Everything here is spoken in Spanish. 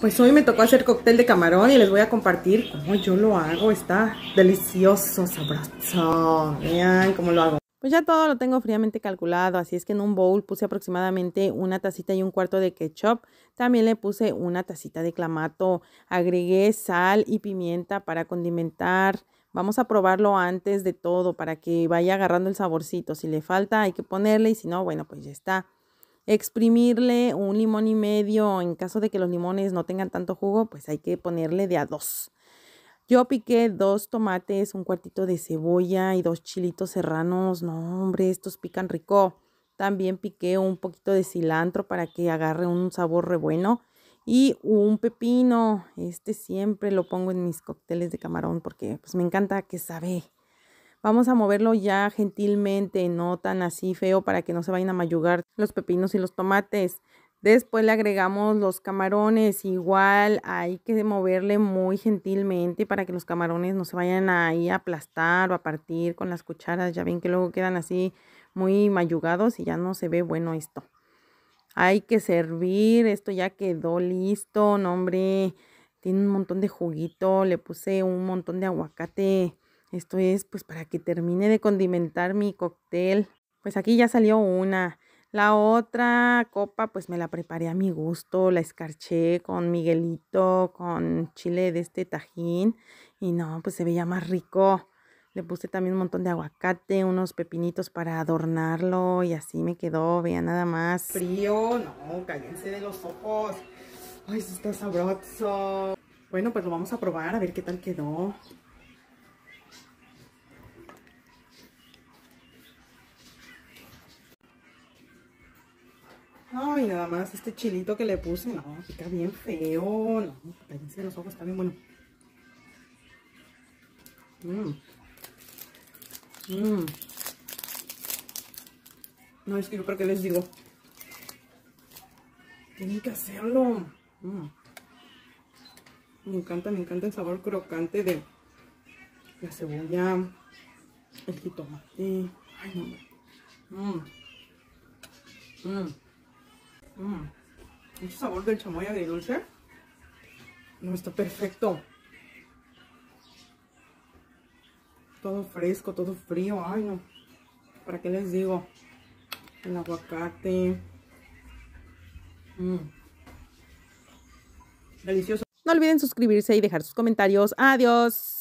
Pues hoy me tocó hacer cóctel de camarón y les voy a compartir cómo yo lo hago. Está delicioso, sabroso. Vean cómo lo hago. Pues ya todo lo tengo fríamente calculado, así es que en un bowl puse aproximadamente una tacita y un cuarto de ketchup. También le puse una tacita de clamato. Agregué sal y pimienta para condimentar. Vamos a probarlo antes de todo para que vaya agarrando el saborcito. Si le falta hay que ponerle y si no, bueno, pues ya está exprimirle un limón y medio, en caso de que los limones no tengan tanto jugo, pues hay que ponerle de a dos. Yo piqué dos tomates, un cuartito de cebolla y dos chilitos serranos. No, hombre, estos pican rico. También piqué un poquito de cilantro para que agarre un sabor re bueno. Y un pepino. Este siempre lo pongo en mis cócteles de camarón porque pues, me encanta que sabe Vamos a moverlo ya gentilmente, no tan así feo para que no se vayan a mayugar los pepinos y los tomates. Después le agregamos los camarones, igual hay que moverle muy gentilmente para que los camarones no se vayan ahí a aplastar o a partir con las cucharas. Ya ven que luego quedan así muy mayugados y ya no se ve bueno esto. Hay que servir, esto ya quedó listo, no hombre, tiene un montón de juguito, le puse un montón de aguacate esto es pues para que termine de condimentar mi cóctel. Pues aquí ya salió una. La otra copa pues me la preparé a mi gusto, la escarché con miguelito, con chile de este tajín y no, pues se veía más rico. Le puse también un montón de aguacate, unos pepinitos para adornarlo y así me quedó, vea nada más. Frío, no, cállense de los ojos. Ay, eso está sabroso. Bueno, pues lo vamos a probar a ver qué tal quedó. Ay, nada más este chilito que le puse. No, está bien feo. No, cállense los ojos, está bien bueno. Mmm. Mmm. No, es que yo para qué les digo. Tienen que hacerlo. Mm. Me encanta, me encanta el sabor crocante de la cebolla, el jitomate. Ay, no. Mmm. Mmm. El este sabor del de dulce. no está perfecto. Todo fresco, todo frío. Ay, no. ¿Para qué les digo? El aguacate. Mm. Delicioso. No olviden suscribirse y dejar sus comentarios. Adiós.